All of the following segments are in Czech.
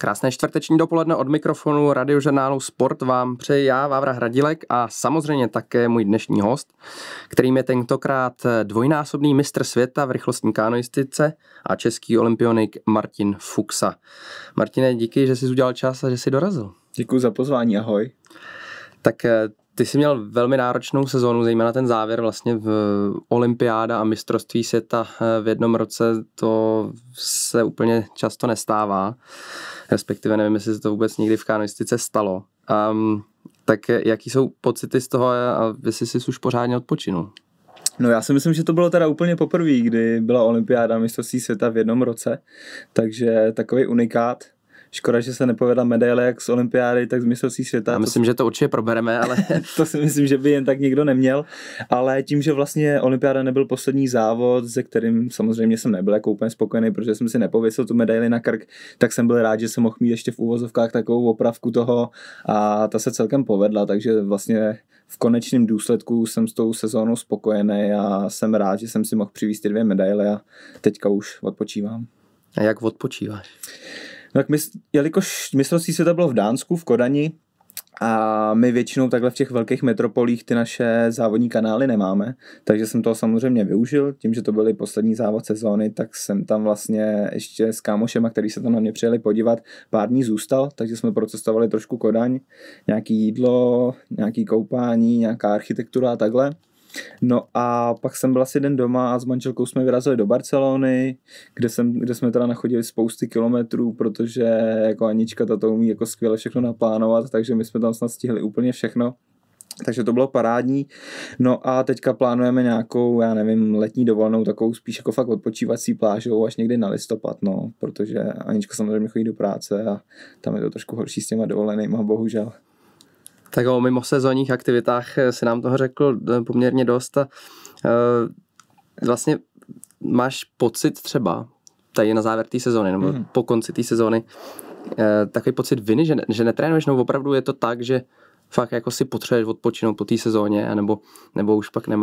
Krásné čtvrteční dopoledne od mikrofonu radiožurnálu Sport vám přeji já, Vávra Hradilek a samozřejmě také můj dnešní host, kterým je tentokrát dvojnásobný mistr světa v rychlostní kanoistice a český olympionik Martin Fuxa. Martine, díky, že jsi udělal čas a že jsi dorazil. Děkuji za pozvání, ahoj. Tak eh, ty jsi měl velmi náročnou sezónu, zejména ten závěr vlastně v olympiáda a mistrovství světa eh, v jednom roce, to se úplně často nestává, respektive nevím, jestli se to vůbec někdy v kanoistice stalo. Um, tak jaký jsou pocity z toho a jestli jsi už pořádně odpočinul? No já si myslím, že to bylo teda úplně poprvé, kdy byla olympiáda mistrovství světa v jednom roce, takže takový unikát. Škoda, že se nepovedla medaile jak z olympiády, tak z mistrovství světa. Já myslím, to, že to určitě probereme, ale... to si myslím, že by jen tak nikdo neměl. Ale tím, že vlastně olympiáda nebyl poslední závod, ze kterým samozřejmě jsem nebyl jako úplně spokojený, protože jsem si nepověsil tu medaili na krk, tak jsem byl rád, že jsem mohl mít ještě v úvozovkách takovou opravku toho a ta se celkem povedla, takže vlastně v konečném důsledku jsem s tou sezónou spokojený a jsem rád, že jsem si mohl přivést ty dvě medaile a teďka už odpočívám. A jak odpočíváš? tak my, jelikož mistrovství světa bylo v Dánsku, v Kodani, a my většinou takhle v těch velkých metropolích ty naše závodní kanály nemáme, takže jsem toho samozřejmě využil, tím, že to byly poslední závod sezóny, tak jsem tam vlastně ještě s kámošema, který se tam na mě přijeli podívat, pár dní zůstal, takže jsme procestovali trošku Kodaň, nějaký jídlo, nějaký koupání, nějaká architektura a takhle. No a pak jsem byl asi den doma a s manželkou jsme vyrazili do Barcelony, kde, jsem, kde jsme teda nachodili spousty kilometrů, protože jako Anička ta to umí jako skvěle všechno naplánovat, takže my jsme tam snad stihli úplně všechno. Takže to bylo parádní. No a teďka plánujeme nějakou, já nevím, letní dovolenou, takovou spíš jako fakt odpočívací plážou až někdy na listopad, no, protože Anička samozřejmě chodí do práce a tam je to trošku horší s těma dovolenýma, bohužel tak o sezónních aktivitách eh, si nám toho řekl eh, poměrně dost. A, eh, vlastně máš pocit třeba tady na závěr té sezóny nebo hmm. po konci té sezóny takový pocit viny, že, že netrénuješ, no opravdu je to tak, že fakt jako si potřebuješ odpočinout po té sezóně, anebo, nebo už pak ne,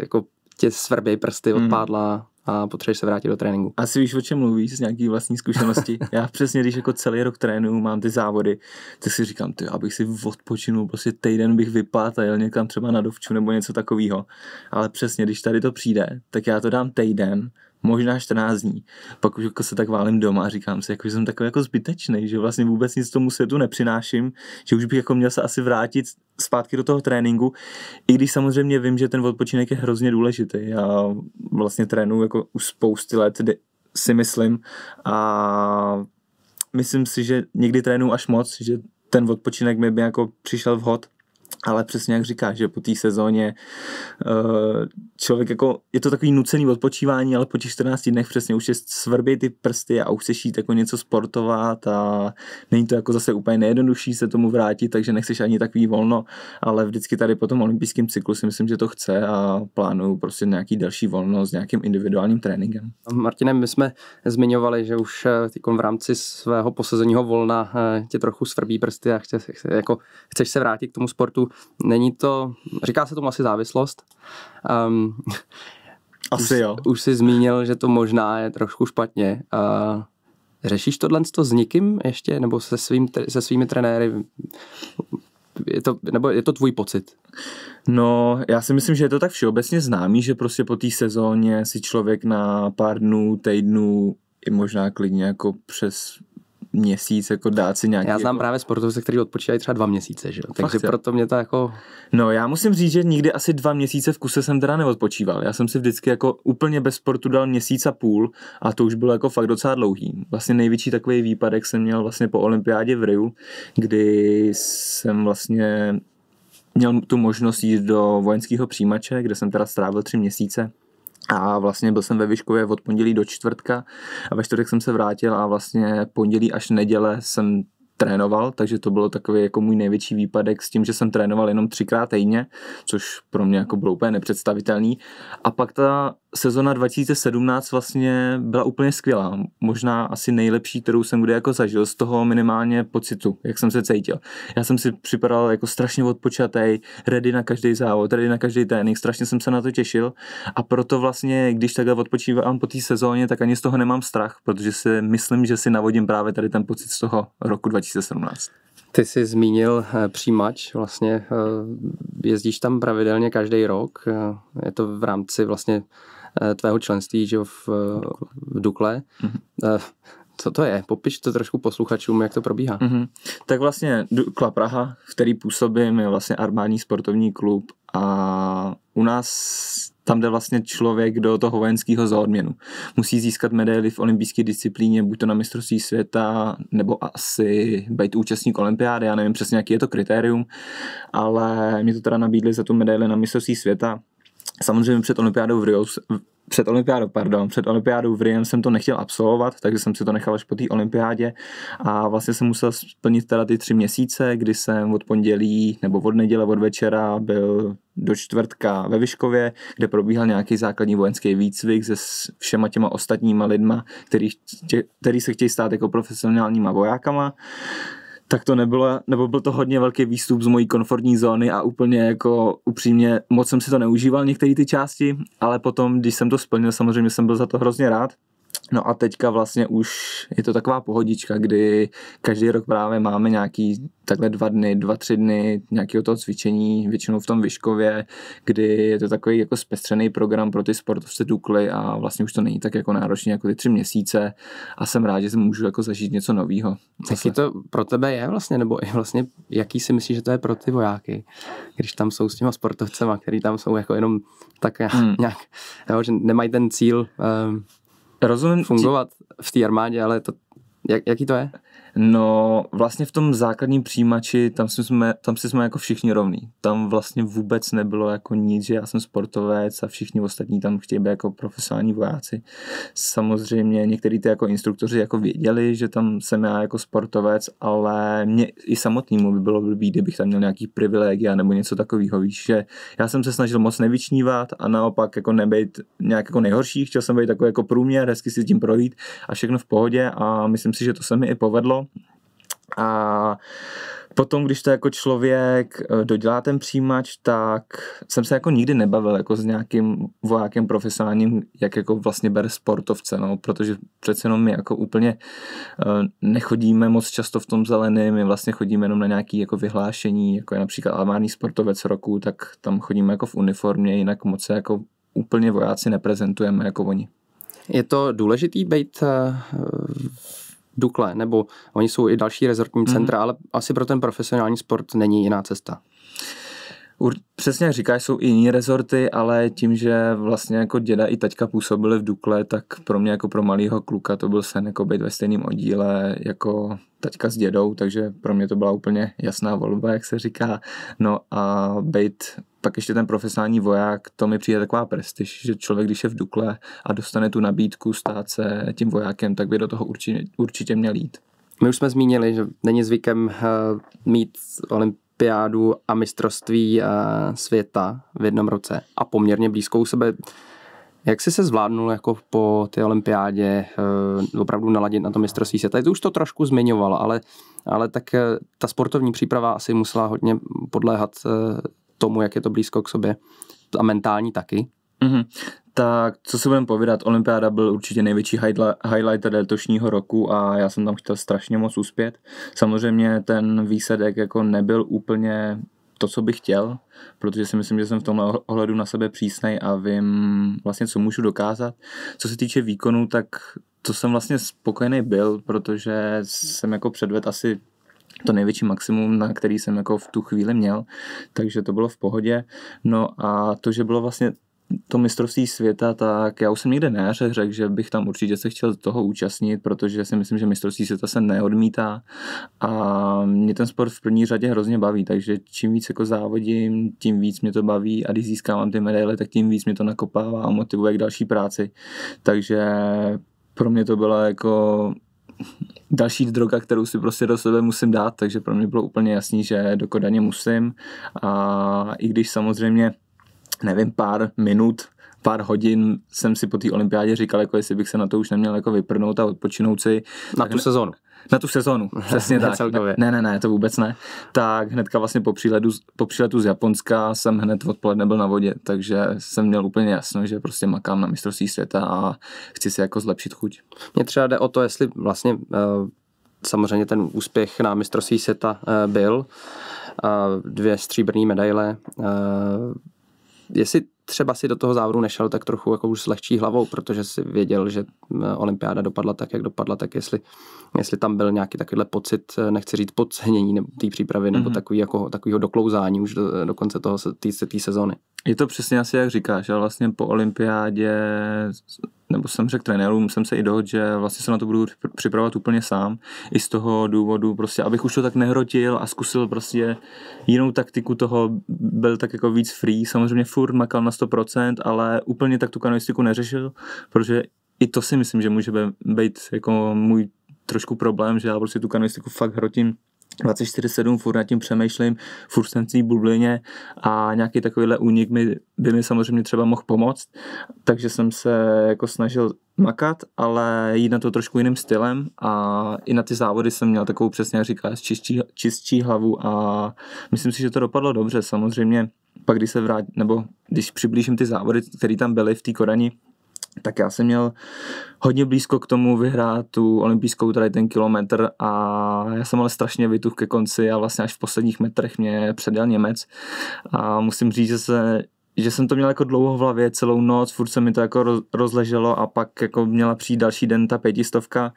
jako tě svrbí prsty mhm. od pádla a potřebuješ se vrátit do tréninku. Asi víš, o čem mluvíš z nějaký vlastní zkušenosti. Já přesně, když jako celý rok trénuju, mám ty závody, tak si říkám, ty, abych si odpočinul, prostě týden bych vypadl a jel někam třeba na dovču nebo něco takového. Ale přesně, když tady to přijde, tak já to dám týden, možná 14 dní. Pak už jako se tak válím doma a říkám si, jako, že jsem takový jako zbytečný, že vlastně vůbec nic tomu světu nepřináším, že už bych jako měl se asi vrátit zpátky do toho tréninku, i když samozřejmě vím, že ten odpočinek je hrozně důležitý. Já vlastně trénuji jako už spousty let, si myslím a myslím si, že někdy trénuji až moc, že ten odpočinek mi by jako přišel vhod, ale přesně jak říkáš, že po té sezóně eh, člověk jako, je to takový nucený odpočívání, ale po těch 14 dnech přesně už je svrbí ty prsty a už chceš jít jako něco sportovat a není to jako zase úplně nejjednodušší se tomu vrátit, takže nechceš ani takový volno, ale vždycky tady po tom olympijském cyklu si myslím, že to chce a plánuju prostě nějaký další volno s nějakým individuálním tréninkem. Martine, my jsme zmiňovali, že už eh, v rámci svého posezeního volna eh, tě trochu svrbí prsty a chce, jako, chceš se vrátit k tomu sportu není to, říká se tomu asi závislost. Um, asi už, jo. Už jsi zmínil, že to možná je trošku špatně. Uh, řešíš tohle to s nikým ještě, nebo se, svým, se svými trenéry? Je to, nebo je to tvůj pocit? No, já si myslím, že je to tak všeobecně známý, že prostě po té sezóně si člověk na pár dnů, týdnů i možná klidně jako přes měsíc jako dát si nějaký... Já znám jako... právě sportovce, který odpočívají třeba dva měsíce, že jo? Takže Fakt, proto mě to jako... No já musím říct, že nikdy asi dva měsíce v kuse jsem teda neodpočíval. Já jsem si vždycky jako úplně bez sportu dal měsíc a půl a to už bylo jako fakt docela dlouhý. Vlastně největší takový výpadek jsem měl vlastně po olympiádě v Riu, kdy jsem vlastně měl tu možnost jít do vojenského přijímače, kde jsem teda strávil tři měsíce a vlastně byl jsem ve Vyškově od pondělí do čtvrtka a ve čtvrtek jsem se vrátil a vlastně pondělí až neděle jsem trénoval, takže to bylo takový jako můj největší výpadek s tím, že jsem trénoval jenom třikrát týdně, což pro mě jako bylo úplně nepředstavitelný. A pak ta sezona 2017 vlastně byla úplně skvělá. Možná asi nejlepší, kterou jsem kdy jako zažil z toho minimálně pocitu, jak jsem se cítil. Já jsem si připadal jako strašně odpočatej, ready na každý závod, ready na každý trénink, strašně jsem se na to těšil a proto vlastně, když takhle odpočívám po té sezóně, tak ani z toho nemám strach, protože si myslím, že si navodím právě tady ten pocit z toho roku 2017. Ty jsi zmínil eh, přijímač, vlastně eh, jezdíš tam pravidelně každý rok, eh, je to v rámci vlastně Eh, tvého členství že v, eh, v Dukle. Mm-hmm. Co to je? Popiš to trošku posluchačům, jak to probíhá. Mm-hmm. Tak vlastně Dukla Praha, v který působím, je vlastně armádní sportovní klub a u nás tam jde vlastně člověk do toho vojenského za odměnu. Musí získat medaily v olympijské disciplíně, buď to na mistrovství světa, nebo asi být účastník olympiády, já nevím přesně, jaký je to kritérium, ale mi to teda nabídli za tu medaili na mistrovství světa, Samozřejmě před olympiádou v Rio, před olympiádou, pardon, před olympiádou v Rio jsem to nechtěl absolvovat, takže jsem si to nechal až po té olympiádě a vlastně jsem musel splnit teda ty tři měsíce, kdy jsem od pondělí nebo od neděle od večera byl do čtvrtka ve Vyškově, kde probíhal nějaký základní vojenský výcvik se všema těma ostatníma lidma, který, který se chtějí stát jako profesionálníma vojákama tak to nebylo, nebo byl to hodně velký výstup z mojí komfortní zóny a úplně jako upřímně moc jsem si to neužíval některé ty části, ale potom, když jsem to splnil, samozřejmě jsem byl za to hrozně rád No a teďka vlastně už je to taková pohodička, kdy každý rok právě máme nějaký takhle dva dny, dva, tři dny nějakého toho cvičení, většinou v tom Vyškově, kdy je to takový jako zpestřený program pro ty sportovce Dukly a vlastně už to není tak jako náročné jako ty tři měsíce a jsem rád, že můžu jako zažít něco nového. Jaký to pro tebe je vlastně, nebo i vlastně jaký si myslíš, že to je pro ty vojáky, když tam jsou s těma sportovcema, který tam jsou jako jenom tak nějak, hmm. jo, že nemají ten cíl um, Rozumím fungovat v té armádě, ale to, jak, jaký to je? No, vlastně v tom základním přijímači, tam, jsme, tam si jsme jako všichni rovní. Tam vlastně vůbec nebylo jako nic, že já jsem sportovec a všichni ostatní tam chtějí být jako profesionální vojáci. Samozřejmě některý ty jako instruktoři jako věděli, že tam jsem já jako sportovec, ale mě i samotnému by bylo blbý, kdybych tam měl nějaký privilegia nebo něco takového, víš, že já jsem se snažil moc nevyčnívat a naopak jako nebejt nějak jako nejhorší, chtěl jsem být takový jako průměr, hezky si tím projít a všechno v pohodě a myslím si, že to se mi i povedlo a potom, když to jako člověk eh, dodělá ten přijímač, tak jsem se jako nikdy nebavil jako s nějakým vojákem profesionálním, jak jako vlastně bere sportovce, no, protože přece jenom my jako úplně eh, nechodíme moc často v tom zeleném, my vlastně chodíme jenom na nějaké jako vyhlášení, jako je například armádní sportovec roku, tak tam chodíme jako v uniformě, jinak moc se jako úplně vojáci neprezentujeme jako oni. Je to důležitý být eh, Dukle, nebo oni jsou i další rezortní mhm. centra, mm. ale asi pro ten profesionální sport není jiná cesta. Ur Přesně jak říkáš, jsou i jiní rezorty, ale tím, že vlastně jako děda i taťka působili v Dukle, tak pro mě jako pro malého kluka to byl sen jako být ve stejném oddíle jako taťka s dědou, takže pro mě to byla úplně jasná volba, jak se říká. No a být pak ještě ten profesionální voják, to mi přijde taková prestiž, že člověk, když je v Dukle a dostane tu nabídku stát se tím vojákem, tak by do toho určitě, určitě měl jít. My už jsme zmínili, že není zvykem uh, mít olympiádu a mistrovství uh, světa v jednom roce a poměrně blízkou sebe. Jak jsi se zvládnul jako po té olympiádě uh, opravdu naladit na to mistrovství světa? Ty už to trošku zmiňoval, ale, ale tak uh, ta sportovní příprava asi musela hodně podléhat uh, tomu, jak je to blízko k sobě a mentální taky. Mm-hmm. Tak co si budeme povídat, Olympiáda byl určitě největší highlight letošního roku a já jsem tam chtěl strašně moc uspět. Samozřejmě ten výsledek jako nebyl úplně to, co bych chtěl, protože si myslím, že jsem v tomhle oh- ohledu na sebe přísnej a vím vlastně, co můžu dokázat. Co se týče výkonu, tak to jsem vlastně spokojený byl, protože jsem jako předved asi to největší maximum, na který jsem jako v tu chvíli měl, takže to bylo v pohodě. No a to, že bylo vlastně to mistrovství světa, tak já už jsem nikde neřekl, řekl, že bych tam určitě se chtěl toho účastnit, protože si myslím, že mistrovství světa se neodmítá a mě ten sport v první řadě hrozně baví, takže čím víc jako závodím, tím víc mě to baví a když získávám ty medaile, tak tím víc mě to nakopává a motivuje k další práci. Takže pro mě to bylo jako další droga, kterou si prostě do sebe musím dát, takže pro mě bylo úplně jasný, že do Kodaně musím a i když samozřejmě nevím, pár minut pár hodin jsem si po té olympiádě říkal, jako jestli bych se na to už neměl jako vyprnout a odpočinout si. Na tak tu ne... sezonu. Na tu sezonu, přesně tak. Celkově. Ne, ne, ne, to vůbec ne. Tak hnedka vlastně po příletu, po příletu z Japonska jsem hned odpoledne byl na vodě, takže jsem měl úplně jasno, že prostě makám na mistrovství světa a chci si jako zlepšit chuť. Mně třeba jde o to, jestli vlastně eh, samozřejmě ten úspěch na mistrovství světa eh, byl, dvě stříbrné medaile, eh, jestli třeba si do toho závodu nešel tak trochu jako už s lehčí hlavou, protože si věděl, že olympiáda dopadla tak, jak dopadla, tak jestli jestli tam byl nějaký takovýhle pocit, eh, nechci říct podcenění nebo té přípravy, nebo mm-hmm. takový jako, takovýho doklouzání už do, do konce toho té sezóny. Je to přesně asi jak říkáš, ale vlastně po olympiádě, nebo jsem řekl trenérům, jsem se i dohodl, že vlastně se na to budu připravovat úplně sám, i z toho důvodu prostě, abych už to tak nehrotil a zkusil prostě jinou taktiku toho, byl tak jako víc free, samozřejmě furt makal na 100%, ale úplně tak tu kanoistiku neřešil, protože i to si myslím, že může být jako můj trošku problém, že já prostě tu kanalistiku fakt hrotím 24-7, furt nad tím přemýšlím, furt jsem v té bublině a nějaký takovýhle únik mi, by mi samozřejmě třeba mohl pomoct, takže jsem se jako snažil makat, ale jít na to trošku jiným stylem a i na ty závody jsem měl takovou přesně, jak říkáš, čistší, čistší hlavu a myslím si, že to dopadlo dobře, samozřejmě pak když se vrátím, nebo když přiblížím ty závody, které tam byly v té Korani, tak já jsem měl hodně blízko k tomu vyhrát tu olympijskou tady ten kilometr a já jsem ale strašně vytuh ke konci a vlastně až v posledních metrech mě předěl Němec a musím říct, že se že jsem to měl jako dlouho v hlavě, celou noc, furt se mi to jako rozleželo a pak jako měla přijít další den ta pětistovka,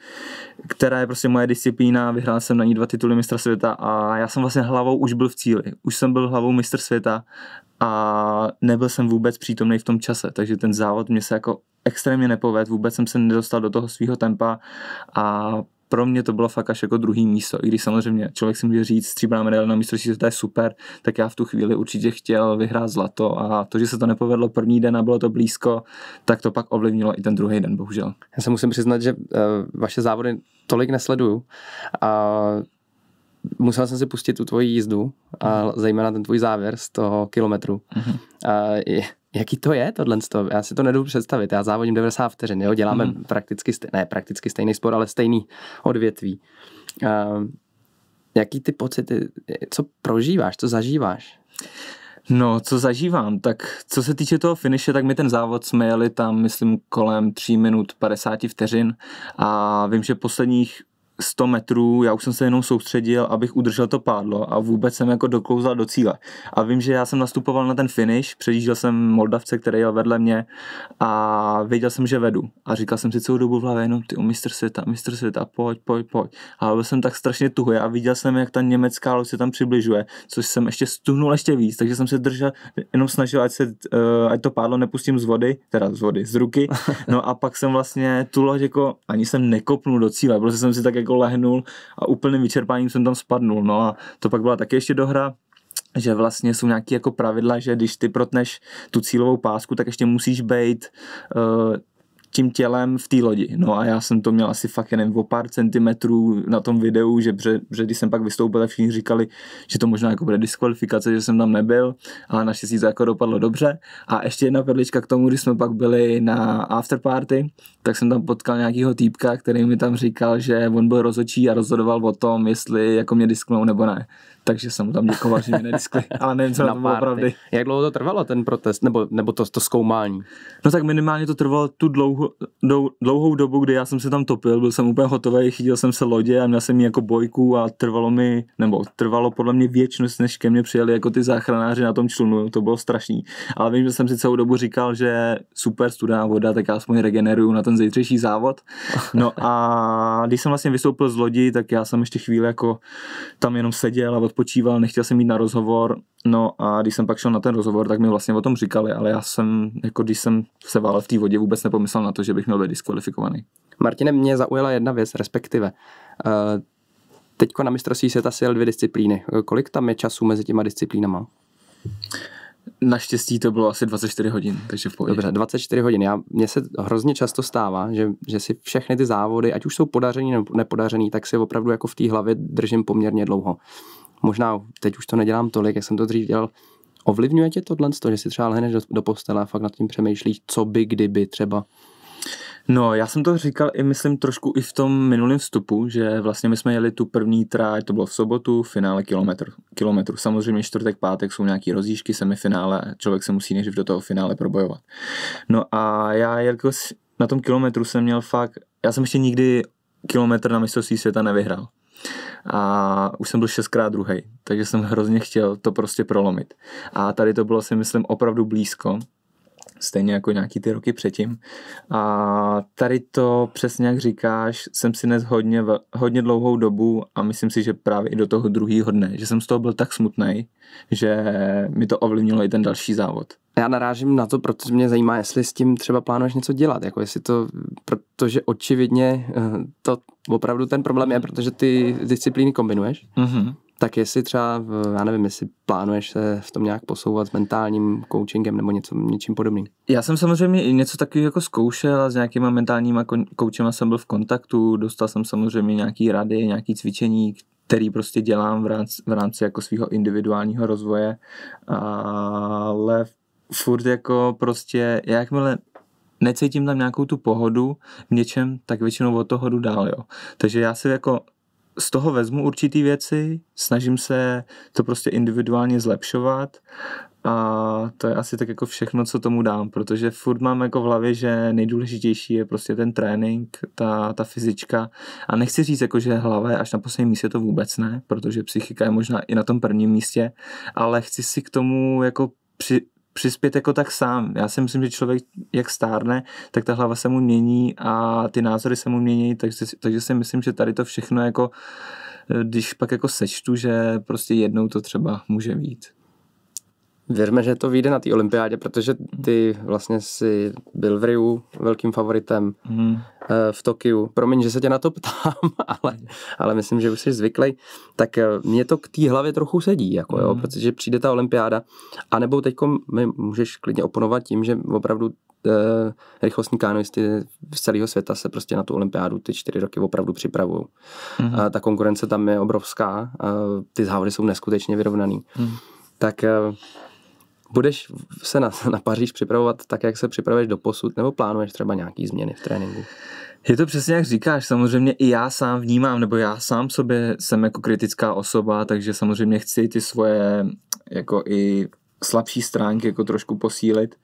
která je prostě moje disciplína, vyhrál jsem na ní dva tituly mistra světa a já jsem vlastně hlavou už byl v cíli, už jsem byl hlavou mistr světa a nebyl jsem vůbec přítomný v tom čase, takže ten závod mě se jako extrémně nepoved, vůbec jsem se nedostal do toho svého tempa a pro mě to bylo fakt až jako druhý místo, i když samozřejmě člověk si může říct, stříbrná medaile na mistrovství to je super, tak já v tu chvíli určitě chtěl vyhrát zlato a to, že se to nepovedlo první den a bylo to blízko, tak to pak ovlivnilo i ten druhý den, bohužel. Já se musím přiznat, že uh, vaše závody tolik nesleduju a musel jsem si pustit tu tvoji jízdu a mhm. zejména ten tvůj závěr z toho kilometru. Uh, Jaký to je tohle? Já si to nedou představit. Já závodím 90 vteřin, jo? děláme mm. prakticky, stej, ne prakticky stejný sport, ale stejný odvětví. Uh, jaký ty pocity, co prožíváš, co zažíváš? No, co zažívám, tak co se týče toho finiše, tak my ten závod jsme jeli tam, myslím, kolem 3 minut 50 vteřin a vím, že posledních 100 metrů, já už jsem se jenom soustředil, abych udržel to pádlo a vůbec jsem jako doklouzal do cíle. A vím, že já jsem nastupoval na ten finish, předjížděl jsem Moldavce, který jel vedle mě a věděl jsem, že vedu. A říkal jsem si celou dobu v hlavě, jenom ty mistr světa, mistr světa, pojď, pojď, pojď. A byl jsem tak strašně tuhý a viděl jsem, jak ta německá loď se tam přibližuje, což jsem ještě stuhnul ještě víc, takže jsem se držel, jenom snažil, ať, se, uh, ať to pádlo nepustím z vody, teda z vody, z ruky. No a pak jsem vlastně tu loď jako ani jsem nekopnul do cíle, protože jsem si tak jako jako lehnul a úplným vyčerpáním jsem tam spadnul. No a to pak byla taky ještě dohra, že vlastně jsou nějaké jako pravidla, že když ty protneš tu cílovou pásku, tak ještě musíš být uh, eh, tím tělem v té lodi. No a já jsem to měl asi fakt jenom o pár centimetrů na tom videu, že, že, že když jsem pak vystoupil, tak všichni říkali, že to možná jako bude diskvalifikace, že jsem tam nebyl, ale naštěstí to jako dopadlo dobře. A ještě jedna perlička k tomu, když jsme pak byli na afterparty, tak jsem tam potkal nějakýho týpka, který mi tam říkal, že on byl rozhodčí a rozhodoval o tom, jestli jako mě disknou nebo ne takže jsem mu tam děkoval, že mě nediskli, ale nevím, co na, to bylo pravdy. Jak dlouho to trvalo ten protest, nebo, nebo to, to zkoumání? No tak minimálně to trvalo tu dlouho, dlouhou dobu, kdy já jsem se tam topil, byl jsem úplně hotový, chytil jsem se lodě a měl jsem ji jako bojku a trvalo mi, nebo trvalo podle mě věčnost, než ke mně přijeli jako ty záchranáři na tom člunu, to bylo strašný. Ale vím, že jsem si celou dobu říkal, že super studená voda, tak já aspoň regeneruju na ten zítřejší závod. No a když jsem vlastně vystoupil z lodi, tak já jsem ještě chvíli jako tam jenom seděl a odpočíval, nechtěl jsem jít na rozhovor, no a když jsem pak šel na ten rozhovor, tak mi vlastně o tom říkali, ale já jsem, jako když jsem se válel v té vodě, vůbec nepomyslel na to, že bych měl být diskvalifikovaný. Martine, mě zaujala jedna věc, respektive. Eh, teďko na mistrovství světa si jel dvě disciplíny. Kolik tam je času mezi těma disciplínama? Naštěstí to bylo asi 24 hodin, takže v pohodě. Dobře, 24 hodin. Já, mně se hrozně často stává, že, že si všechny ty závody, ať už jsou podařený nebo nepodařený, tak si opravdu jako v té hlavě držím poměrně dlouho možná teď už to nedělám tolik, jak jsem to dřív dělal, ovlivňuje tě tohle, že si třeba lehneš do, do postele a fakt nad tím přemýšlíš, co by, kdyby třeba? No, já jsem to říkal i, myslím, trošku i v tom minulém vstupu, že vlastně my jsme jeli tu první tráť, to bylo v sobotu, v finále kilometr. kilometr. Samozřejmě čtvrtek, pátek jsou nějaký rozjížky, semifinále, člověk se musí nejdřív do toho finále probojovat. No a já, jelikož na tom kilometru jsem měl fakt, já jsem ještě nikdy kilometr na mistrovství světa nevyhrál. A už jsem byl šestkrát druhý, takže jsem hrozně chtěl to prostě prolomit. A tady to bylo si myslím opravdu blízko stejně jako nějaký ty roky předtím. A tady to přesně jak říkáš, jsem si dnes hodně, hodně dlouhou dobu a myslím si, že právě i do toho druhého dne, že jsem z toho byl tak smutný, že mi to ovlivnilo i ten další závod. Já narážím na to, protože mě zajímá, jestli s tím třeba plánuješ něco dělat, jako jestli to, protože očividně eh, to opravdu ten problém je, protože ty disciplíny kombinuješ. Mm-hmm. Tak jestli třeba, já nevím, jestli plánuješ se v tom nějak posouvat s mentálním coachingem nebo něco, něčím podobným? Já jsem samozřejmě i něco takového jako zkoušel a s nějakýma mentálníma koučema jsem byl v kontaktu, dostal jsem samozřejmě nějaký rady, nějaký cvičení, který prostě dělám v rámci, v rámci jako svého individuálního rozvoje, ale furt jako prostě, jakmile necítím tam nějakou tu pohodu v něčem, tak většinou od toho jdu dál, jo. Takže já si jako z toho vezmu určitý věci, snažím se to prostě individuálně zlepšovat a to je asi tak jako všechno, co tomu dám, protože furt mám jako v hlavě, že nejdůležitější je prostě ten trénink, ta, ta fyzička a nechci říct jako, že hlava je až na posledním místě to vůbec ne, protože psychika je možná i na tom prvním místě, ale chci si k tomu jako při, přispět jako tak sám. Já si myslím, že člověk jak stárne, tak ta hlava se mu mění a ty názory se mu mění, takže, takže si myslím, že tady to všechno jako, eh, když pak jako sečtu, že prostě jednou to třeba může být. Věřme, že to vyjde na té olympiádě, protože ty vlastně si byl v Riu velkým favoritem mm. v Tokiu. Promiň, že se tě na to ptám, ale, ale myslím, že už jsi zvyklý. Tak eh, mě to k té hlavě trochu sedí, jako mm. jo, mhm. protože přijde ta olympiáda. A nebo teď mi můžeš klidně oponovat tím, že opravdu eh, rychlostní kánoisty z celého světa se prostě na tu olympiádu ty čtyři roky opravdu připravují. Mm. A ta konkurence tam je obrovská, a ty závody jsou neskutečně vyrovnaný. Mm. Tak eh, Budeš se na, na Paříž připravovat tak, jak se připravuješ do posud, nebo plánuješ třeba nějaký změny v tréninku? Je to přesně jak říkáš, samozřejmě i já sám vnímám, nebo já sám sobě jsem jako kritická osoba, takže samozřejmě chci ty svoje jako i slabší stránky jako trošku posílit.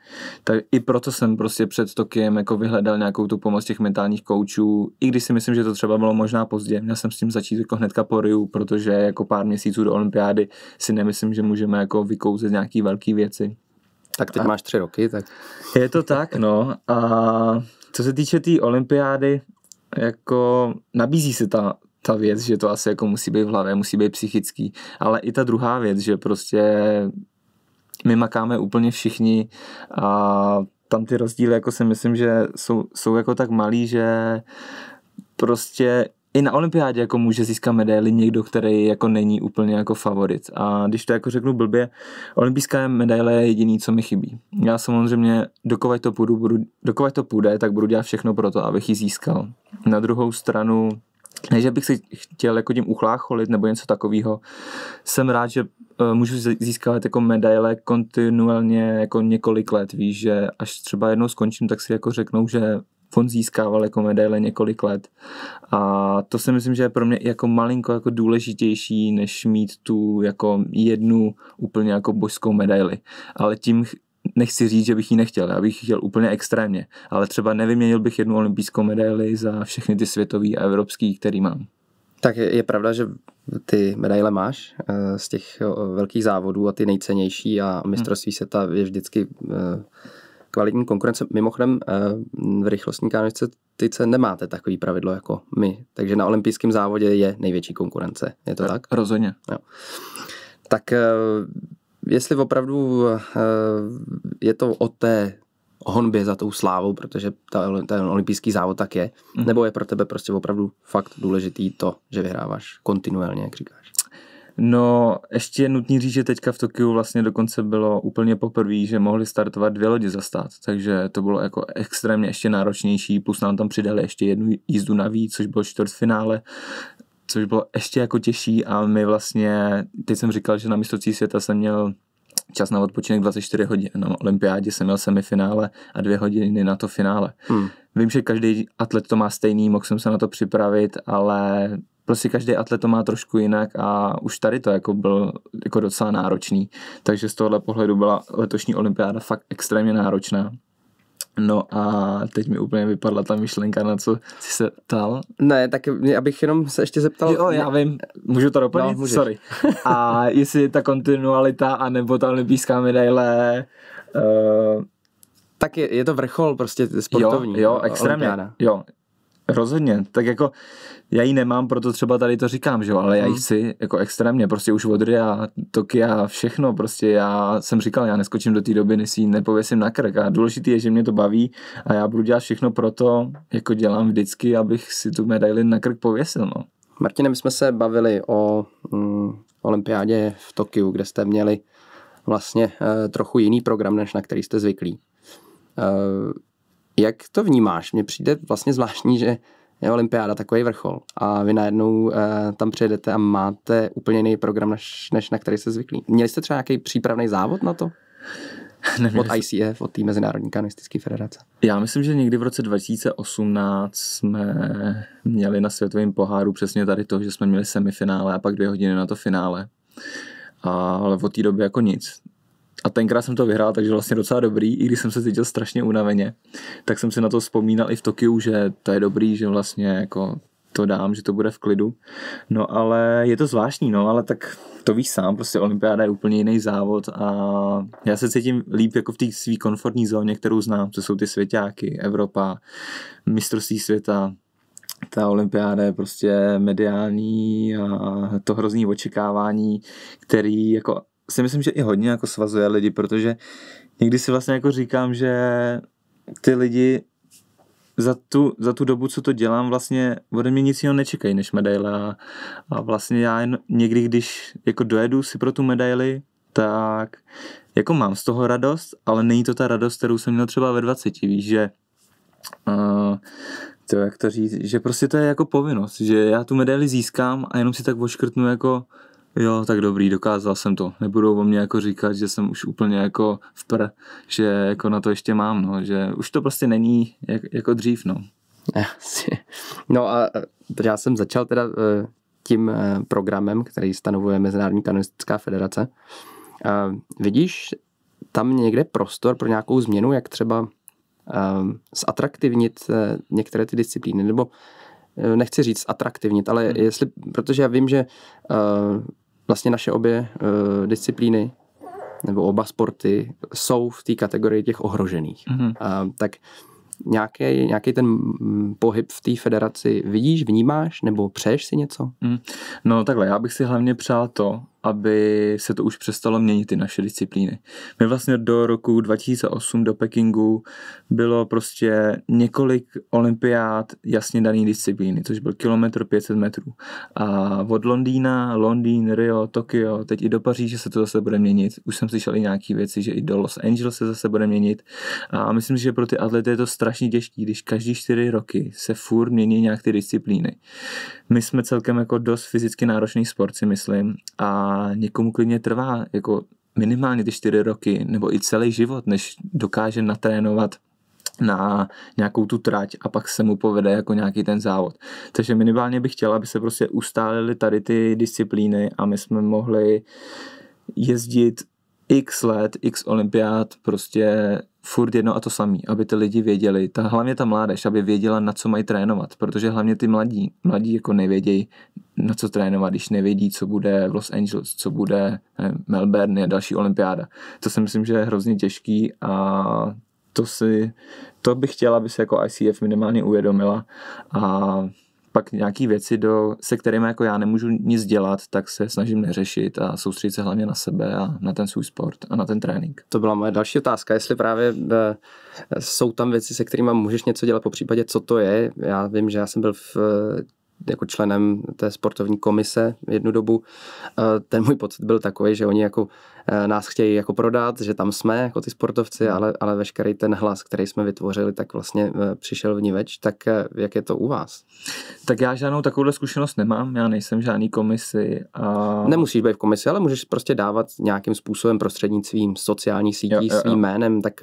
Tak i proto jsem prostě před Tokiem jako vyhledal nějakou tu pomoc těch mentálních koučů, i když si myslím, že to třeba bylo možná pozdě. Měl jsem s tím začít jako hnedka po Riu, protože jako pár měsíců do olympiády si nemyslím, že můžeme jako vykouzet nějaký velké věci. Tak teď a... máš tři roky, tak... Je to tak, no. A co se týče té tý olympiády, jako nabízí se ta, ta věc, že to asi jako musí být v hlavě, musí být psychický, ale i ta druhá věc, že prostě my makáme úplně všichni a tam ty rozdíly jako si myslím, že jsou, jsou jako tak malý, že prostě i na olympiádě jako může získat medaily někdo, který jako není úplně jako favorit. A když to jako řeknu blbě, olympijská medaile je jediný, co mi chybí. Já samozřejmě, dokovat to, půjdu, budu, dokovat to půjde, tak budu dělat všechno pro to, abych ji získal. Na druhou stranu ne, že bych si chtěl jako tím uchlácholit nebo něco takového. Jsem rád, že uh, můžu získávat jako medaile kontinuálně jako několik let, víš, že až třeba jednou skončím, tak si jako řeknou, že on získával jako medaile několik let. A to si myslím, že je pro mě jako malinko jako důležitější, než mít tu jako jednu úplně jako božskou medaili. Ale tím nechci říct, že bych ji nechtěl, já bych ji chtěl úplně extrémně, ale třeba nevyměnil bych jednu olympijskou medaili za všechny ty světové a evropské, které mám. Tak je, je pravda, že ty medaile máš eh, z těch eh, velkých závodů a ty nejcennější a hmm. mistrovství světa je vždycky eh, kvalitní konkurence. Mimochodem v rychlostní ty tyce nemáte takový pravidlo jako my, takže na olympijském závodě je největší konkurence, je to tak? Rozhodně. Jo. Tak jestli opravdu eh, je to o té honbě za tou slávou, protože ta, ten olympijský závod tak je, mm. nebo je pro tebe prostě opravdu fakt důležitý to, že vyhráváš kontinuálně, jak říkáš? No, ještě je nutný říct, že teďka v Tokiu vlastně dokonce bylo úplně poprvé, že mohli startovat dvě lodi za stát, takže to bylo jako extrémně ještě náročnější, plus nám tam přidali ještě jednu jízdu navíc, což bylo čtvrtfinále, což bylo ještě jako těžší a my vlastně, teď jsem říkal, že na mistrovství světa jsem měl čas na odpočinek 24 hodin. Na olympiádě jsem měl semifinále a dvě hodiny na to finále. Hmm. Vím, že každý atlet to má stejný, mohl jsem se na to připravit, ale prostě každý atlet to má trošku jinak a už tady to jako byl jako docela náročný. Takže z tohohle pohledu byla letošní olympiáda fakt extrémně náročná. No a teď mi úplně vypadla ta myšlenka, na co jsi se ptal. Ne, tak abych jenom se ještě zeptal. Jo, já vím, můžu to no, doplnit? No, Sorry. A jestli ta kontinualita, anebo ta olympijská medaile... Uh... Tak je, je to vrchol prostě sportovní. Jo, jo extrémně. Jo, Rozhodně, tak jako já ji nemám, proto třeba tady to říkám, že jo, ale já ji hmm. chci jako extrémně, prostě už od Ria, Tokia, všechno, prostě já jsem říkal, já neskočím do té doby, než si ji nepověsím na krk a důležitý je, že mě to baví a já budu dělat všechno proto, jako dělám vždycky, abych si tu medaili na krk pověsil, no. Martine, my jsme se bavili o mm, olympiádě v Tokiu, kde jste měli vlastně e, trochu jiný program, než na který jste zvyklí. E, jak to vnímáš? Mně přijde vlastně zvláštní, že je olympiáda takový vrchol a vy najednou e, tam přijedete a máte úplně jiný program, než, než na který jste zvyklí. Měli jste třeba nějaký přípravný závod na to? Neměli od ICF, od té Mezinárodní kanonistické federace. Já myslím, že někdy v roce 2018 jsme měli na světovém poháru přesně tady to, že jsme měli semifinále a pak dvě hodiny na to finále. A, ale od té doby jako nic. A tenkrát jsem to vyhrál, takže vlastně docela dobrý, i když jsem se cítil strašně unaveně. Tak jsem si na to vzpomínal i v Tokiu, že to je dobrý, že vlastně jako to dám, že to bude v klidu. No ale je to zvláštní, no ale tak to víš sám, prostě olympiáda je úplně jiný závod a já se cítím líp jako v té své komfortní zóně, kterou znám, co jsou ty světáky, Evropa, mistrovství světa, ta olympiáda je prostě mediální a to hrozný očekávání, který jako si myslím, že i hodně jako svazuje lidi, protože někdy si vlastně jako říkám, že ty lidi za tu, za tu dobu, co to dělám, vlastně ode mě nic jiného nečekají než medaile a, a vlastně já jen někdy, když jako dojedu si pro tu medaili, tak jako mám z toho radost, ale není to ta radost, kterou jsem měl třeba ve 20, víš, že uh, to, jak to říct, že prostě to je jako povinnost, že já tu medaili získám a jenom si tak oškrtnu jako Jo, tak dobrý, dokázal jsem to. Nebudou o mě jako říkat, že jsem už úplně jako v pr, že jako na to ještě mám, no, že už to prostě není jak, jako dřív, no. No a e, já jsem začal teda e, tím e, programem, který stanovuje Mezinárodní kanonistická federace. Vidíš tam někde prostor pro nějakou změnu, jak třeba zatraktivnit některé ty disciplíny, nebo nechci říct atraktivnit, ale hmm. jestli, protože já vím, že vlastně naše obě uh, disciplíny nebo oba sporty jsou v té kategorii těch ohrožených. Mm-hmm. Uh, tak nějaký, nějaký ten mm, pohyb v té federaci vidíš, vnímáš nebo přeješ si něco? Mm. No takhle, já bych si hlavně přál to, aby se to už přestalo měnit, ty naše disciplíny. My vlastně do roku 2008 do Pekingu bylo prostě několik olympiád jasně daný disciplíny, což byl kilometr 500 metrů. A od Londýna, Londýn, Rio, Tokio, teď i do Paříže se to zase bude měnit. Už jsem slyšel i nějaké věci, že i do Los Angeles se zase bude měnit. A myslím si, že pro ty atlety je to strašně těžké, když každý čtyři roky se furt mění nějak ty disciplíny. My jsme celkem jako dost fyzicky náročný sport, si myslím. A a někomu klidně trvá jako minimálně ty čtyři roky nebo i celý život, než dokáže natrénovat na nějakou tu trať a pak se mu povede jako nějaký ten závod. Takže minimálně bych chtěla, aby se prostě ustálily tady ty disciplíny a my jsme mohli jezdit x let, x olympiád prostě furt jedno a to samé, aby ty lidi věděli, ta, hlavně ta mládež, aby věděla, na co mají trénovat, protože hlavně ty mladí, mladí jako nevědějí, na co trénovat, když nevědí, co bude v Los Angeles, co bude nevím, eh, Melbourne a další olympiáda. To si myslím, že je hrozně těžký a to si, to bych chtěla, aby se jako ICF minimálně uvědomila a pak nějaký věci, do, se kterými jako já nemůžu nic dělat, tak se snažím neřešit a soustředit se hlavně na sebe a na ten svůj sport a na ten trénink. To byla moje další otázka, jestli právě eh, jsou tam věci, se kterými můžeš něco dělat, po případě co to je. Já vím, že já jsem byl v eh, jako členem té sportovní komise jednu dobu, eh, ten můj pocit byl takový, že oni jako eh, nás chtějí jako prodat, že tam jsme jako ty sportovci, hmm. ale, ale veškerý ten hlas, který jsme vytvořili, tak vlastně eh, přišel v ní več. Tak jak je to u vás? Tak já žádnou takovou zkušenost nemám, já nejsem žádný komisi. A... Nemusíš být v komisi, ale můžeš prostě dávat nějakým způsobem prostřednictvím sociálních sítí, jo, jo, jo. svým jménem, tak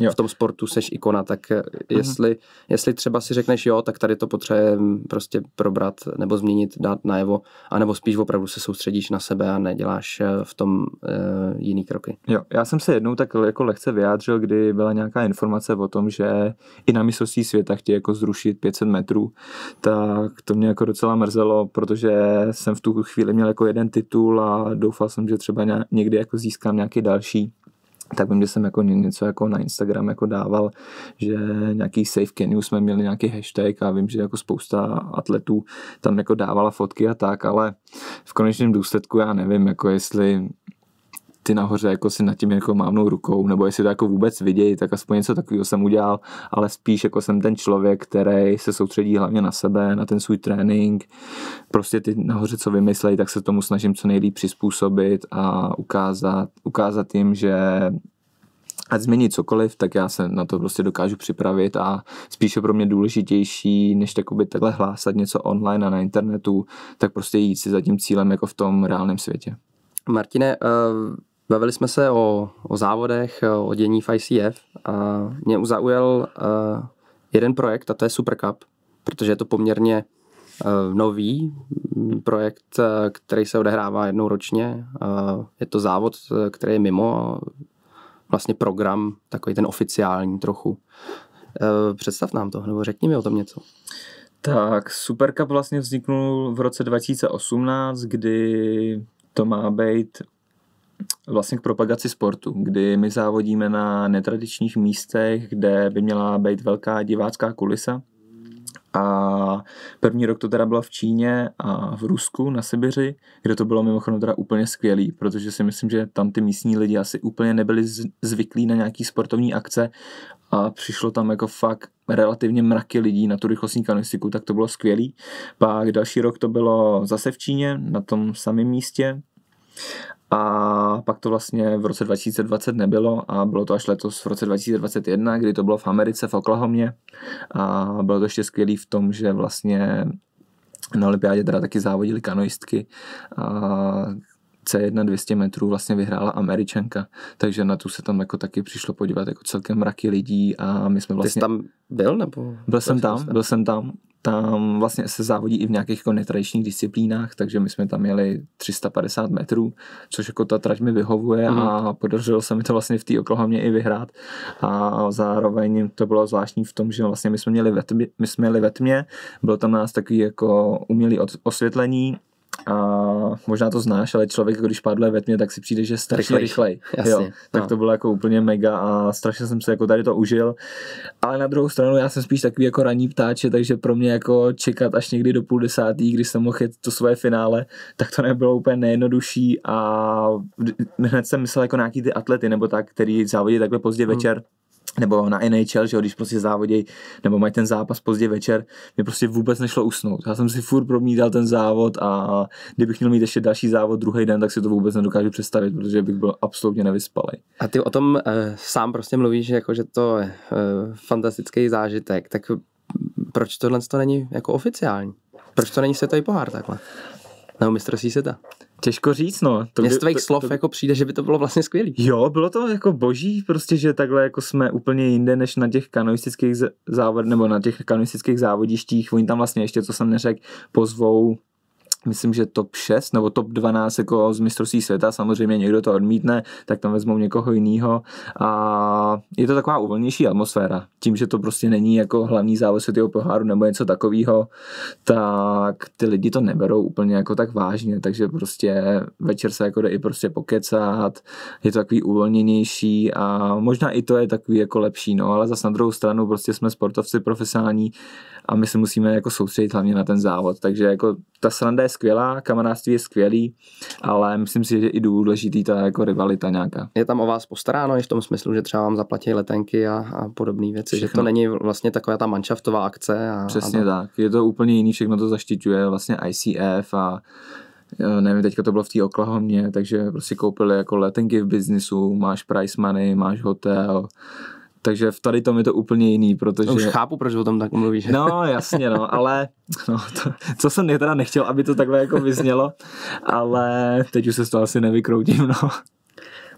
jo. v tom sportu seš ikona, tak mhm. jestli, jestli třeba si řekneš jo, tak tady to potřebujeme prostě pro probrat nebo změnit, dát najevo, anebo spíš opravdu se soustředíš na sebe a neděláš eh, v tom e, jiný kroky. Jo, já jsem se jednou tak jako lehce vyjádřil, kdy byla nějaká informace o tom, že i na mistrovství světa chtějí jako zrušit 500 metrů, tak to mě jako docela mrzelo, protože jsem v tu chvíli měl jako jeden titul a doufal jsem, že třeba někdy jako získám nějaký další tak vím, že jsem jako něco jako na Instagram jako dával, že nějaký Safe Canyon jsme měli nějaký hashtag a vím, že jako spousta atletů tam jako dávala fotky a tak, ale v konečném důsledku já nevím, jako jestli ty nahoře jako si nad tím jako mávnou rukou, nebo jestli to jako vůbec vidějí, tak aspoň něco takového jsem udělal, ale spíš jako jsem ten člověk, který se soustředí hlavně na sebe, na ten svůj trénink, prostě ty nahoře, co vymyslejí, tak se tomu snažím co nejlíp přizpůsobit a ukázat, ukázat jim, že ať změní cokoliv, tak já se na to prostě dokážu připravit a spíše pro mě důležitější, než takoby takhle hlásat něco online a na internetu, tak prostě jít si za tím cílem jako v tom reálném světě. Martine, eh, Bavili jsme se o, o závodech, eh, o dění v ICF a mě zaujal uh, jeden projekt a to je Super Cup, protože je to poměrně uh, nový mm, projekt, uh, který se odehrává jednou ročně. Uh, je to závod, který je mimo vlastně program, takový ten oficiální trochu. Uh, představ nám to, nebo řekni mi o tom něco. Tak, Super Cup vlastně vzniknul v roce 2018, kdy to má být vlastně k propagaci sportu, kdy my závodíme na netradičních místech, kde by měla být velká divácká kulisa. A první rok to teda bylo v Číně a v Rusku na Sibiři, kde to bylo mimochodem teda úplně skvělý, protože si myslím, že tam ty místní lidi asi úplně nebyli zvyklí na nějaký sportovní akce a přišlo tam jako fakt relativně mraky lidí na tu rychlostní kanistiku, tak to bylo skvělý. Pak další rok to bylo zase v Číně, na tom samém místě a pak to vlastně v roce 2020 nebylo a bylo to až letos v roce 2021, kdy to bylo v Americe, v Oklahomě. A bylo to ještě skvělé v tom, že vlastně na olympiádě teda taky závodili kanoistky a C1 200 metrů vlastně vyhrála Američanka, takže na tu se tam jako taky přišlo podívat jako celkem mraky lidí a my jsme vlastně... Ty jsi vlastně- tam byl nebo? Byl jsem vlastně tam, byl jsem tam tam vlastně se závodí i v nějakých jako netradičních disciplínách, takže my jsme tam měli 350 metrů, což jako ta trať mi vyhovuje mm. a podařilo se mi to vlastně v té Oklahomě i vyhrát a zároveň to bylo zvláštní v tom, že vlastně my jsme měli ve tmě, my jsme měli ve tmě bylo tam nás takový jako umělý osvětlení a možná to znáš, ale člověk, když padle ve tmě, tak si přijde, že strašně rychlej. rychlej. Jo, tak no. to bylo jako úplně mega a strašně jsem se jako tady to užil. Ale na druhou stranu já jsem spíš takový jako ranní ptáče, takže pro mě jako čekat až někdy do půl desátý, když jsem mohl jet to svoje finále, tak to nebylo úplně nejjednodušší a hned jsem myslel jako nějaký ty atlety nebo tak, který závodí takhle pozdě hmm. večer, nebo na NHL, že jo, když prostě závoděj, nebo mají ten zápas pozdě večer, mi prostě vůbec nešlo usnout. Já jsem si furt promítal ten závod a kdybych měl mít ještě další závod druhý den, tak si to vůbec nedokážu představit, protože bych byl absolutně nevyspalý. A ty o tom uh, sám prostě mluvíš, jako že to je uh, fantastický zážitek, tak proč tohle to není jako oficiální? Proč to není světový pohár takhle? Nebo mistrovství světa? Těžko říct, no. To Mě z tvých slov to, to, jako přijde, že by to bylo vlastně skvělý. Jo, bylo to jako boží, prostě, že takhle jako jsme úplně jinde, než na těch kanoistických závod, nebo na těch kanoistických závodištích. Oni tam vlastně ještě, co jsem neřekl, pozvou myslím, že top 6 nebo top 12 jako z mistrovství světa, samozřejmě někdo to odmítne, tak tam vezmou někoho jiného a je to taková uvolnější atmosféra, tím, že to prostě není jako hlavní závod světového poháru nebo něco takového, tak ty lidi to neberou úplně jako tak vážně, takže prostě večer se jako jde i prostě pokecat, je to takový uvolněnější a možná i to je takový jako lepší, no ale zase na druhou stranu prostě jsme sportovci profesionální a my se musíme jako soustředit hlavně na ten závod, takže jako ta sranda je skvělá, kamarádství je skvělý, ale myslím si, že i důležitý ta jako rivalita nějaká. Je tam o vás postaráno, i v tom smyslu, že třeba vám zaplatí letenky a, a podobné věci, všechno. že to není vlastně taková ta manšaftová akce. A, Přesně a to... tak, je to úplně jiný, všechno to zaštiťuje vlastně ICF a e, nevím, teďka to bylo v té Oklahomě, takže prostě koupili jako letenky v biznisu, máš price money, máš hotel, takže v tady tom je to úplně jiný, protože... Už chápu, proč o tom tak mluvíš. No, jasně, no, ale no, to, co jsem teda nechtěl, aby to takhle jako vyznělo, ale teď už se z toho asi nevykroutím, no.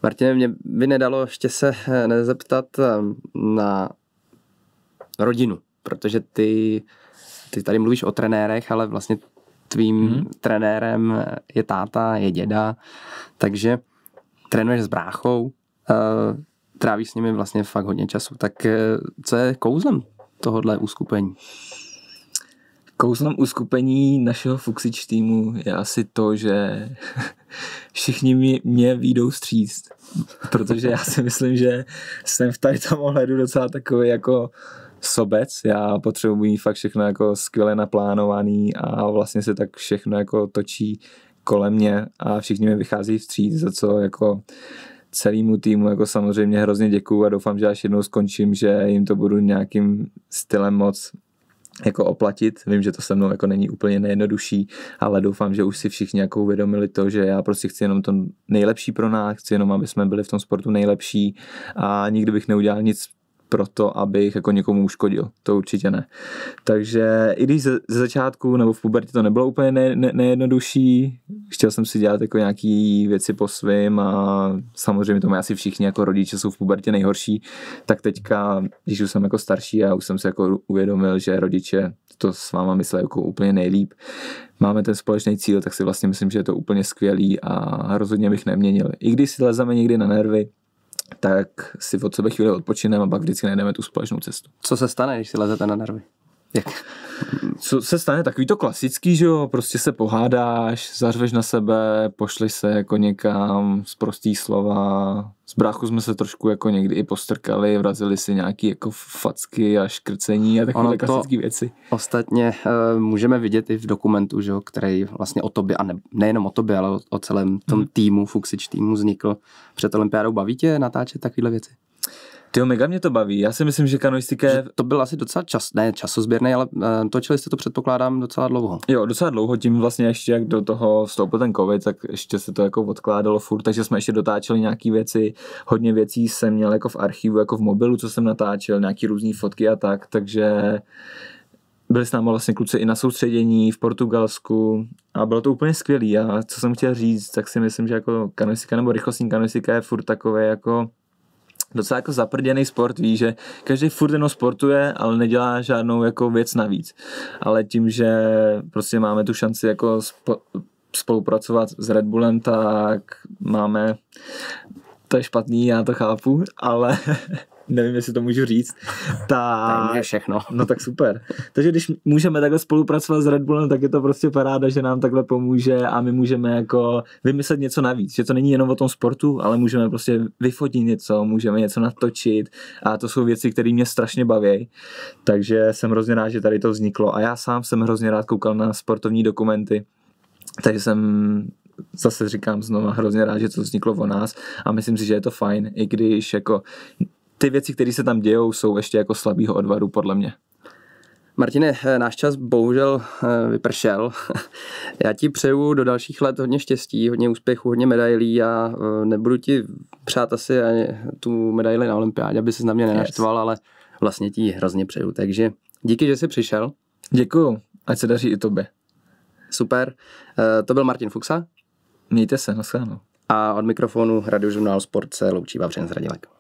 Martin, mě by nedalo ještě se eh, nezeptat ehm, na rodinu, protože ty, ty tady mluvíš o trenérech, ale vlastně tvým hmm. trenérem eh, je táta, je děda, takže trénuješ s bráchou, eh, trávíš s nimi vlastně fakt hodně času. Tak eh, co je kouzlem tohohle uskupení? Kouzlem uskupení našeho Fuxič týmu je asi to, že všichni mě, mě výjdou stříct, protože já si myslím, že jsem v tady tom ohledu docela takový jako sobec, já potřebuji fakt všechno jako skvěle naplánovaný a vlastně se tak všechno jako točí kolem mě a všichni mi vychází vstříc, za co jako celému týmu jako samozřejmě hrozně děkuju a doufám, že až jednou skončím, že jim to budu nějakým stylem moc jako oplatit. Vím, že to se mnou jako není úplně nejjednodušší, ale doufám, že už si všichni jako uvědomili to, že já prostě chci jenom to nejlepší pro nás, chci jenom, aby jsme byli v tom sportu nejlepší a nikdy bych neudělal nic proto, abych jako někomu uškodil. To určitě ne. Takže i když ze, začátku nebo v pubertě to nebylo úplně ne, ne, nejjednodušší, chtěl jsem si dělat jako nějaký věci po svým a samozřejmě to mají asi všichni jako rodiče jsou v pubertě nejhorší, tak teďka, když už jsem jako starší a už jsem si jako uvědomil, že rodiče to s váma myslí jako úplně nejlíp, máme ten společný cíl, tak si vlastně myslím, že je to úplně skvělý a rozhodně bych neměnil. I když si lezeme někdy na nervy, tak si od sebe chvíli odpočineme a pak vždycky najdeme tu společnou cestu. Co se stane, když si lezete na nervy? Jak? Co se stane takový to klasický, že jo, prostě se pohádáš, zařveš na sebe, pošli se jako někam z prostý slova, z bráchu jsme se trošku jako někdy i postrkali, vrazili si nějaký jako facky a škrcení a takové klasické věci. Ostatně eh, můžeme vidět i v dokumentu, že jo, který vlastně o tobě, a ne, nejenom o tobě, ale o, o celém tom hmm. týmu, Fuxič týmu vznikl před olympiádou. Baví tě natáčet takovéhle věci? Ty mega mě to baví. Já si myslím, že kanoistika je... to byl asi docela čas, ne časozběrný, ale uh, točili jste to předpokládám docela dlouho. Jo, docela dlouho, tím vlastně ještě jak do toho vstoupil ten covid, tak ještě se to jako odkládalo furt, takže jsme ještě dotáčeli nějaké věci, hodně věcí jsem měl jako v archivu, jako v mobilu, co jsem natáčel, nějaký různé fotky a tak, takže byli s námi vlastně kluci i na soustředění v Portugalsku a bylo to úplně skvělé. A co jsem chtěl říct, tak si myslím, že jako kanoistika nebo rychlostní kanoistika je furt takové jako docela jako zaprděný sport, ví, že každý furt jenom sportuje, ale nedělá žádnou jako věc navíc. Ale tím, že prostě máme tu šanci jako spo- spolupracovat s Red Bullem, tak máme to je špatný, já to chápu, ale nevím, jestli to můžu říct. Ta... Tak je všechno. No tak super. Takže když můžeme takhle spolupracovat s Red Bullem, tak je to prostě paráda, že nám takhle pomůže a my můžeme jako vymyslet něco navíc. Že to není jenom o tom sportu, ale můžeme prostě vyfotit něco, můžeme něco natočit a to jsou věci, které mě strašně baví. Takže jsem hrozně rád, že tady to vzniklo a já sám jsem hrozně rád koukal na sportovní dokumenty. Takže jsem zase říkám znova, hrozně rád, že to vzniklo o nás a myslím si, že je to fajn, i když jako ty věci, které se tam dějou, jsou ještě jako slabýho odvaru, podle mě. Martine, eh, náš čas bohužel eh, vypršel. Já ti přeju do dalších let hodně štěstí, hodně úspěchů, hodně medailí a eh, nebudu ti přát asi ani tu medaili na olympiádě, aby se na mě nenaštval, yes. ale vlastně ti hrozně přeju. Takže díky, že jsi přišel. Děkuju, ať se daří i tobě. Super, to byl Martin Fuxa. Mějte se, nashledanou. A od mikrofonu Radiožurnál Sport se loučí Vavřen Zradilek.